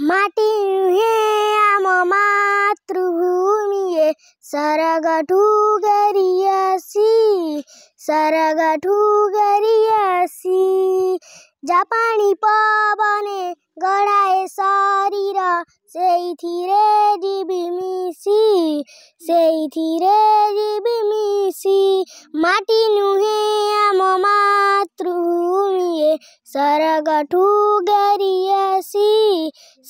माटी है आम मातृभूमि सरगठू गरियासी सरगठू गरियासी जापानी पवने गड़ाए शरीर से मिसी सेई मिसी माटी नुहे आम मातृभूमि सरगठू गरियासी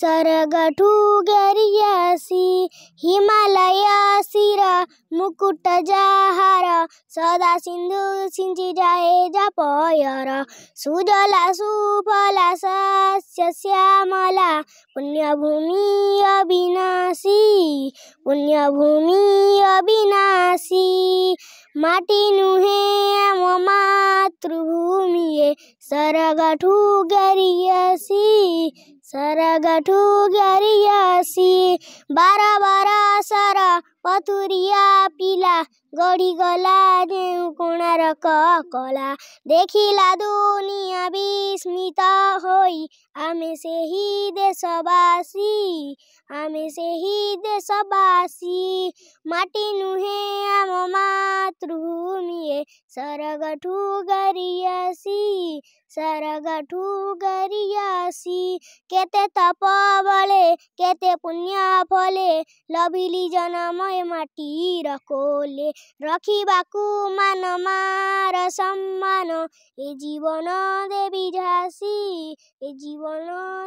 सरगठु गरियासी हिमालयासिर मुकुट जाहार सदा सिन्धु सिन्चि जाए जपयर सुजला सुफला सस्य श्यामला पुण्यभूमि अविनाशी पुण्यभूमि अविनाशी माटी नुहे आम मातृभूमि सरगठु गरियासी सरगठु ग्यारियासी बारा बारा सर पथुरिया पिला गडी गला कोणा र कला देखिला दुनिया विस्मित होइ आमे सेही देशवासी आमे सेही देशवासी माटी नुहे आम मातृ सरगठु गरियासी सरगठु गरियासी केते तप बले केते पुण्य फले, लवली जनमय माटी रकोले रखी बाकु मान मार सम्मान ए जीवन देवी जासी ए जीवन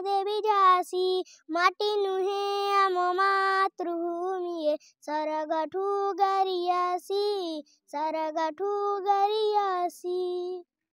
देवी जासी माटी नुहे आम मातृभूमि ए सरगठु गरियासी सरगठू गरियासी